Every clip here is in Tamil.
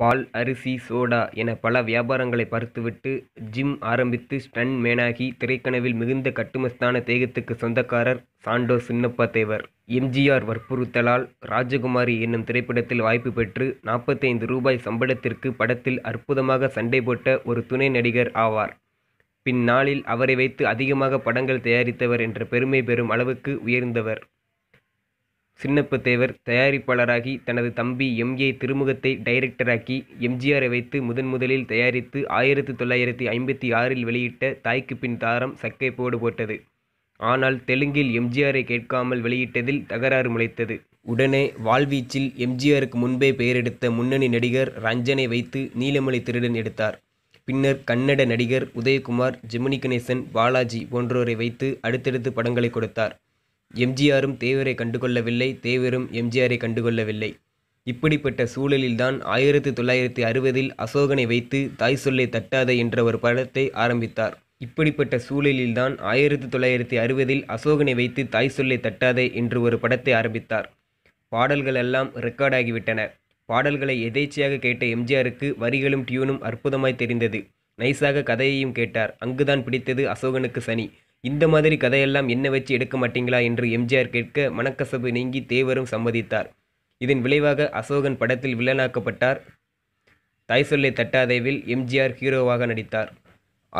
பால் அரிசி சோடா என பல வியாபாரங்களை பார்த்துவிட்டு ஜிம் ஆரம்பித்து ஸ்டன் மேனாகி திரைக்கனவில் மிகுந்த கட்டுமஸ்தான தேகத்துக்கு சொந்தக்காரர் சாண்டோ சின்னப்பா தேவர் எம்ஜிஆர் வற்புறுத்தலால் ராஜகுமாரி என்னும் திரைப்படத்தில் வாய்ப்பு பெற்று நாற்பத்தைந்து ரூபாய் சம்பளத்திற்கு படத்தில் அற்புதமாக சண்டை போட்ட ஒரு துணை நடிகர் ஆவார் பின்னாளில் அவரை வைத்து அதிகமாக படங்கள் தயாரித்தவர் என்ற பெருமை பெறும் அளவுக்கு உயர்ந்தவர் சின்னப்பதேவர் தயாரிப்பாளராகி தனது தம்பி எம் ஏ திருமுகத்தை டைரக்டராக்கி எம்ஜிஆரை வைத்து முதன் முதலில் தயாரித்து ஆயிரத்து தொள்ளாயிரத்தி ஐம்பத்தி ஆறில் வெளியிட்ட தாய்க்கு பின் தாரம் போடு போட்டது ஆனால் தெலுங்கில் எம்ஜிஆரை கேட்காமல் வெளியிட்டதில் தகராறு முளைத்தது உடனே வாழ்வீச்சில் எம்ஜிஆருக்கு முன்பே பெயரெடுத்த முன்னணி நடிகர் ரஞ்சனை வைத்து நீலமலை திருடன் எடுத்தார் பின்னர் கன்னட நடிகர் உதயகுமார் ஜெமினி கணேசன் பாலாஜி போன்றோரை வைத்து அடுத்தடுத்து படங்களை கொடுத்தார் எம்ஜிஆரும் தேவரை கண்டுகொள்ளவில்லை தேவரும் எம்ஜிஆரை கண்டுகொள்ளவில்லை இப்படிப்பட்ட சூழலில்தான் ஆயிரத்தி தொள்ளாயிரத்தி அறுபதில் அசோகனை வைத்து தாய் சொல்லை தட்டாத என்ற ஒரு படத்தை ஆரம்பித்தார் இப்படிப்பட்ட சூழலில்தான் ஆயிரத்தி தொள்ளாயிரத்தி அறுபதில் அசோகனை வைத்து தாய் சொல்லை தட்டாத என்று ஒரு படத்தை ஆரம்பித்தார் பாடல்கள் எல்லாம் ரெக்கார்டாகிவிட்டன பாடல்களை எதேச்சையாக கேட்ட எம்ஜிஆருக்கு வரிகளும் டியூனும் அற்புதமாய் தெரிந்தது நைஸாக கதையையும் கேட்டார் அங்குதான் பிடித்தது அசோகனுக்கு சனி இந்த மாதிரி கதையெல்லாம் என்ன வச்சு எடுக்க மாட்டீங்களா என்று எம்ஜிஆர் கேட்க மனக்கசப்பு நீங்கி தேவரும் சம்மதித்தார் இதன் விளைவாக அசோகன் படத்தில் வில்லனாக்கப்பட்டார் தாய் சொல்லை தட்டாதேவில் எம்ஜிஆர் ஹீரோவாக நடித்தார்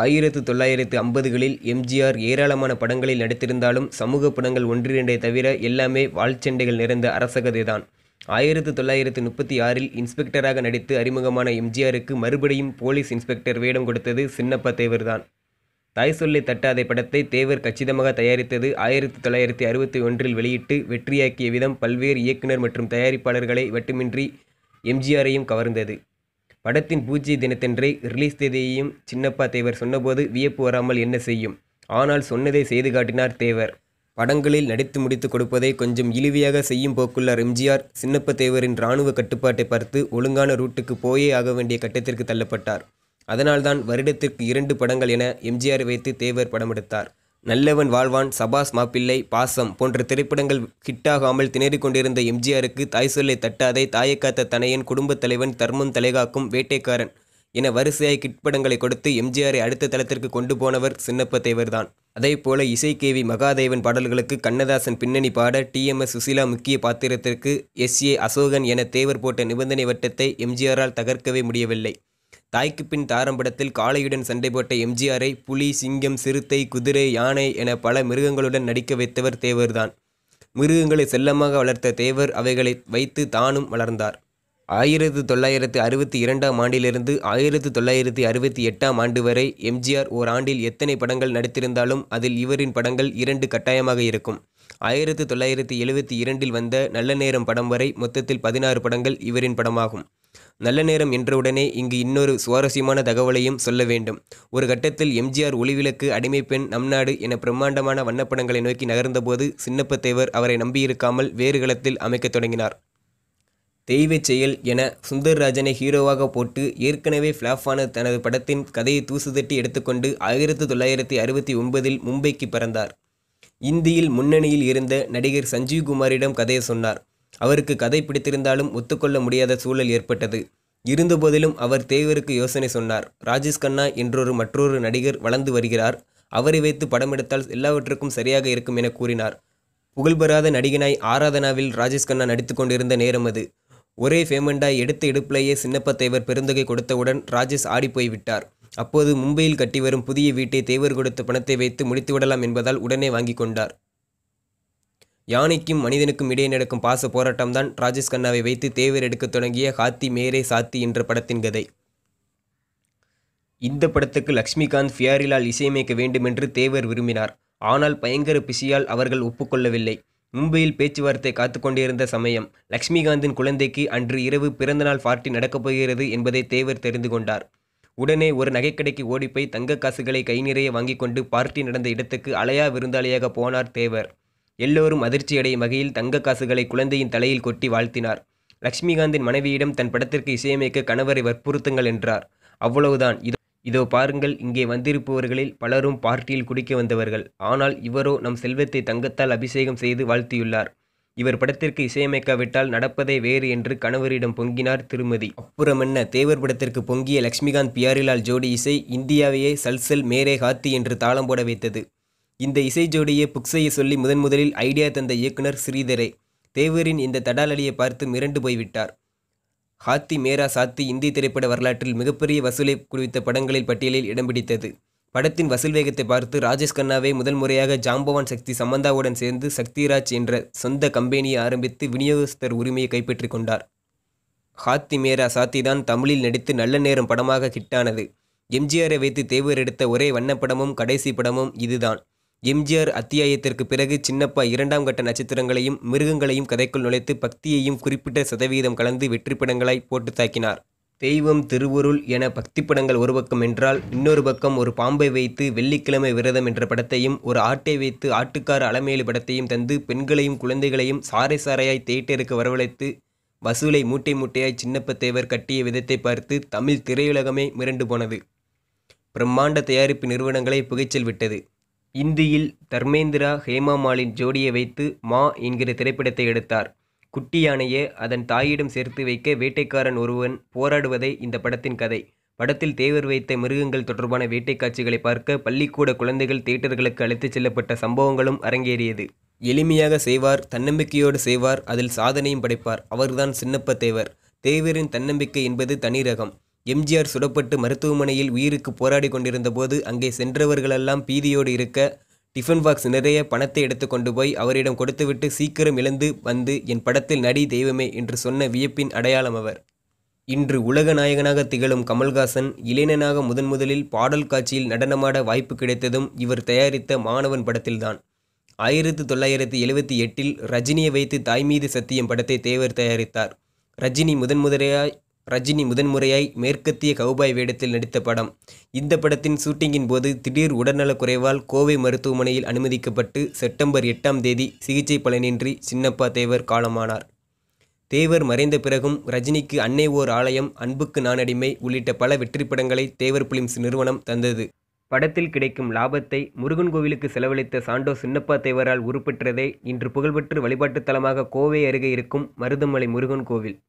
ஆயிரத்து தொள்ளாயிரத்து ஐம்பதுகளில் எம்ஜிஆர் ஏராளமான படங்களில் நடித்திருந்தாலும் சமூக படங்கள் ஒன்றிரண்டை தவிர எல்லாமே வாழ்ச்சண்டைகள் நிறைந்த அரசகதைதான் ஆயிரத்து தொள்ளாயிரத்து முப்பத்தி ஆறில் இன்ஸ்பெக்டராக நடித்து அறிமுகமான எம்ஜிஆருக்கு மறுபடியும் போலீஸ் இன்ஸ்பெக்டர் வேடம் கொடுத்தது சின்னப்ப தேவர்தான் தாய் சொல்லி தட்டாதை படத்தை தேவர் கச்சிதமாக தயாரித்தது ஆயிரத்தி தொள்ளாயிரத்தி அறுபத்தி ஒன்றில் வெளியிட்டு வெற்றியாக்கிய விதம் பல்வேறு இயக்குனர் மற்றும் தயாரிப்பாளர்களை வட்டுமின்றி எம்ஜிஆரையும் கவர்ந்தது படத்தின் பூஜ்ஜிய தினத்தன்றே ரிலீஸ் தேதியையும் சின்னப்பா தேவர் சொன்னபோது வியப்பு வராமல் என்ன செய்யும் ஆனால் சொன்னதை செய்து காட்டினார் தேவர் படங்களில் நடித்து முடித்து கொடுப்பதை கொஞ்சம் இழுவியாக செய்யும் போக்குள்ளார் எம்ஜிஆர் சின்னப்ப தேவரின் இராணுவ கட்டுப்பாட்டை பார்த்து ஒழுங்கான ரூட்டுக்கு போயே ஆக வேண்டிய கட்டத்திற்கு தள்ளப்பட்டார் அதனால்தான் வருடத்திற்கு இரண்டு படங்கள் என எம்ஜிஆர் வைத்து தேவர் படமெடுத்தார் நல்லவன் வாழ்வான் சபாஸ் மாப்பிள்ளை பாசம் போன்ற திரைப்படங்கள் ஹிட்டாகாமல் திணறி கொண்டிருந்த எம்ஜிஆருக்கு தாய் சொல்லை தட்டாதை தாயக்காத்த தனையன் குடும்பத் தலைவன் தர்மம் தலைகாக்கும் வேட்டைக்காரன் என வரிசையாய் கிட் படங்களை கொடுத்து எம்ஜிஆரை அடுத்த தளத்திற்கு கொண்டு போனவர் சின்னப்ப தேவர்தான் அதேபோல இசைக்கேவி மகாதேவன் பாடல்களுக்கு கண்ணதாசன் பின்னணி பாட டிஎம்எஸ் சுசிலா முக்கிய பாத்திரத்திற்கு எஸ் ஏ அசோகன் என தேவர் போட்ட நிபந்தனை வட்டத்தை எம்ஜிஆரால் தகர்க்கவே முடியவில்லை தாய்க்கு பின் தாரம்படத்தில் காளையுடன் சண்டை போட்ட எம்ஜிஆரை புலி சிங்கம் சிறுத்தை குதிரை யானை என பல மிருகங்களுடன் நடிக்க வைத்தவர் தேவர்தான் மிருகங்களை செல்லமாக வளர்த்த தேவர் அவைகளை வைத்து தானும் வளர்ந்தார் ஆயிரத்து தொள்ளாயிரத்து அறுபத்தி இரண்டாம் ஆண்டிலிருந்து ஆயிரத்து தொள்ளாயிரத்தி அறுபத்தி எட்டாம் ஆண்டு வரை எம்ஜிஆர் ஓர் ஆண்டில் எத்தனை படங்கள் நடித்திருந்தாலும் அதில் இவரின் படங்கள் இரண்டு கட்டாயமாக இருக்கும் ஆயிரத்து தொள்ளாயிரத்தி எழுபத்தி இரண்டில் வந்த நல்ல நேரம் படம் வரை மொத்தத்தில் பதினாறு படங்கள் இவரின் படமாகும் நல்ல நேரம் என்றவுடனே இங்கு இன்னொரு சுவாரஸ்யமான தகவலையும் சொல்ல வேண்டும் ஒரு கட்டத்தில் எம்ஜிஆர் ஒளிவிளக்கு அடிமை பெண் நம்நாடு என பிரம்மாண்டமான வண்ணப்படங்களை நோக்கி நகர்ந்தபோது சின்னப்பத்தேவர் அவரை நம்பியிருக்காமல் வேறு களத்தில் அமைக்கத் தொடங்கினார் தெய்வச் செயல் என சுந்தர்ராஜனை ஹீரோவாக போட்டு ஏற்கனவே ஃப்ளாஃபான தனது படத்தின் கதையை தூசுதட்டி எடுத்துக்கொண்டு ஆயிரத்தி தொள்ளாயிரத்தி அறுபத்தி ஒன்பதில் மும்பைக்கு பிறந்தார் இந்தியில் முன்னணியில் இருந்த நடிகர் சஞ்சீவ் குமாரிடம் கதையை சொன்னார் அவருக்கு கதை பிடித்திருந்தாலும் ஒத்துக்கொள்ள முடியாத சூழல் ஏற்பட்டது இருந்தபோதிலும் அவர் தேவருக்கு யோசனை சொன்னார் ராஜேஷ் கண்ணா என்றொரு மற்றொரு நடிகர் வளர்ந்து வருகிறார் அவரை வைத்து படம் எடுத்தால் எல்லாவற்றுக்கும் சரியாக இருக்கும் என கூறினார் புகழ்பெறாத நடிகனாய் ஆராதனாவில் ராஜேஷ் கண்ணா நடித்து கொண்டிருந்த நேரம் அது ஒரே ஃபேமண்டாய் எடுத்த எடுப்பிலேயே சின்னப்பத்தேவர் பெருந்தொகை கொடுத்தவுடன் ராஜேஷ் ஆடிப்போய் விட்டார் அப்போது மும்பையில் கட்டி வரும் புதிய வீட்டை தேவர் கொடுத்த பணத்தை வைத்து முடித்துவிடலாம் என்பதால் உடனே வாங்கி கொண்டார் யானைக்கும் மனிதனுக்கும் இடையே நடக்கும் பாச போராட்டம்தான் ராஜேஷ் கண்ணாவை வைத்து தேவர் எடுக்க தொடங்கிய ஹாத்தி மேரே சாத்தி என்ற படத்தின் கதை இந்த படத்துக்கு லக்ஷ்மிகாந்த் ஃபியாரிலால் இசையமைக்க வேண்டுமென்று தேவர் விரும்பினார் ஆனால் பயங்கர பிசியால் அவர்கள் ஒப்புக்கொள்ளவில்லை மும்பையில் பேச்சுவார்த்தை காத்து கொண்டிருந்த சமயம் லக்ஷ்மிகாந்தின் குழந்தைக்கு அன்று இரவு பிறந்தநாள் பார்ட்டி நடக்கப் போகிறது என்பதை தேவர் தெரிந்து கொண்டார் உடனே ஒரு நகைக்கடைக்கு ஓடிப்போய் தங்க காசுகளை கை நிறைய வாங்கி கொண்டு பார்ட்டி நடந்த இடத்துக்கு அலையா விருந்தாளியாக போனார் தேவர் எல்லோரும் அதிர்ச்சியடையும் வகையில் தங்க காசுகளை குழந்தையின் தலையில் கொட்டி வாழ்த்தினார் லக்ஷ்மிகாந்தின் மனைவியிடம் தன் படத்திற்கு இசையமைக்க கணவரை வற்புறுத்துங்கள் என்றார் அவ்வளவுதான் இதோ இதோ பாருங்கள் இங்கே வந்திருப்பவர்களில் பலரும் பார்ட்டியில் குடிக்க வந்தவர்கள் ஆனால் இவரோ நம் செல்வத்தை தங்கத்தால் அபிஷேகம் செய்து வாழ்த்தியுள்ளார் இவர் படத்திற்கு இசையமைக்காவிட்டால் நடப்பதே வேறு என்று கணவரிடம் பொங்கினார் திருமதி அப்புறமென்ன தேவர் படத்திற்கு பொங்கிய லக்ஷ்மிகாந்த் பியாரிலால் ஜோடி இசை இந்தியாவையே சல்சல் மேரே ஹாத்தி என்று தாளம் போட வைத்தது இந்த இசை ஜோடியை புக் செய்ய சொல்லி முதன் முதலில் ஐடியா தந்த இயக்குனர் ஸ்ரீதரே தேவரின் இந்த தடாலடியை பார்த்து மிரண்டு போய்விட்டார் ஹாத்தி மேரா சாத்தி இந்தி திரைப்பட வரலாற்றில் மிகப்பெரிய வசூலை குவித்த படங்களில் பட்டியலில் இடம் பிடித்தது படத்தின் வசூல் வேகத்தை பார்த்து ராஜேஷ் கண்ணாவே முதல் முறையாக ஜாம்பவான் சக்தி சமந்தாவுடன் சேர்ந்து சக்திராஜ் என்ற சொந்த கம்பெனியை ஆரம்பித்து விநியோகஸ்தர் உரிமையை கைப்பற்றி கொண்டார் ஹாத்தி மேரா சாத்தி தான் தமிழில் நடித்து நல்ல நேரம் படமாக ஹிட்டானது எம்ஜிஆரை வைத்து தேவர் எடுத்த ஒரே வண்ணப்படமும் கடைசி படமும் இதுதான் எம்ஜிஆர் அத்தியாயத்திற்கு பிறகு சின்னப்பா இரண்டாம் கட்ட நட்சத்திரங்களையும் மிருகங்களையும் கதைக்குள் நுழைத்து பக்தியையும் குறிப்பிட்ட சதவீதம் கலந்து வெற்றி படங்களாய் போட்டு தாக்கினார் தெய்வம் திருவுருள் என பக்தி படங்கள் ஒரு பக்கம் என்றால் இன்னொரு பக்கம் ஒரு பாம்பை வைத்து வெள்ளிக்கிழமை விரதம் என்ற படத்தையும் ஒரு ஆட்டை வைத்து ஆட்டுக்கார அலமேலு படத்தையும் தந்து பெண்களையும் குழந்தைகளையும் சாறை சாறையாய் தேட்டருக்கு வரவழைத்து வசூலை மூட்டை மூட்டையாய் சின்னப்பத்தேவர் கட்டிய விதத்தை பார்த்து தமிழ் திரையுலகமே மிரண்டு போனது பிரம்மாண்ட தயாரிப்பு நிறுவனங்களை புகைச்சல் விட்டது இந்தியில் தர்மேந்திரா ஹேமாமாலின் ஜோடியை வைத்து மா என்கிற திரைப்படத்தை எடுத்தார் குட்டி யானையை அதன் தாயிடம் சேர்த்து வைக்க வேட்டைக்காரன் ஒருவன் போராடுவதை இந்த படத்தின் கதை படத்தில் தேவர் வைத்த மிருகங்கள் தொடர்பான வேட்டை காட்சிகளை பார்க்க பள்ளிக்கூட குழந்தைகள் தியேட்டர்களுக்கு அழைத்துச் செல்லப்பட்ட சம்பவங்களும் அரங்கேறியது எளிமையாக செய்வார் தன்னம்பிக்கையோடு செய்வார் அதில் சாதனையும் படைப்பார் அவர்தான் சின்னப்ப தேவர் தேவரின் தன்னம்பிக்கை என்பது தனி ரகம் எம்ஜிஆர் சுடப்பட்டு மருத்துவமனையில் உயிருக்கு போராடி கொண்டிருந்தபோது அங்கே சென்றவர்களெல்லாம் பீதியோடு இருக்க டிஃபன் பாக்ஸ் நிறைய பணத்தை எடுத்து கொண்டு போய் அவரிடம் கொடுத்துவிட்டு சீக்கிரம் இழந்து வந்து என் படத்தில் நடி தெய்வமே என்று சொன்ன வியப்பின் அடையாளம் அவர் இன்று உலக நாயகனாக திகழும் கமல்ஹாசன் இளைஞனாக முதன் முதலில் பாடல் காட்சியில் நடனமாட வாய்ப்பு கிடைத்ததும் இவர் தயாரித்த மாணவன் படத்தில்தான் ஆயிரத்தி தொள்ளாயிரத்தி எழுவத்தி எட்டில் ரஜினியை வைத்து தாய்மீது சத்தியம் படத்தை தேவர் தயாரித்தார் ரஜினி முதன் முதலையாய் ரஜினி முதன்முறையாய் மேற்கத்திய கவுபாய் வேடத்தில் நடித்த படம் இந்த படத்தின் ஷூட்டிங்கின் போது திடீர் உடல்நலக் குறைவால் கோவை மருத்துவமனையில் அனுமதிக்கப்பட்டு செப்டம்பர் எட்டாம் தேதி சிகிச்சை பலனின்றி சின்னப்பா தேவர் காலமானார் தேவர் மறைந்த பிறகும் ரஜினிக்கு அன்னை ஓர் ஆலயம் அன்புக்கு நானடிமை உள்ளிட்ட பல வெற்றி படங்களை தேவர் பிலிம்ஸ் நிறுவனம் தந்தது படத்தில் கிடைக்கும் லாபத்தை முருகன் கோவிலுக்கு செலவழித்த சாண்டோ சின்னப்பா தேவரால் உருப்பெற்றதே இன்று புகழ்பெற்று வழிபாட்டுத் தலமாக கோவை அருகே இருக்கும் மருதமலை முருகன் கோவில்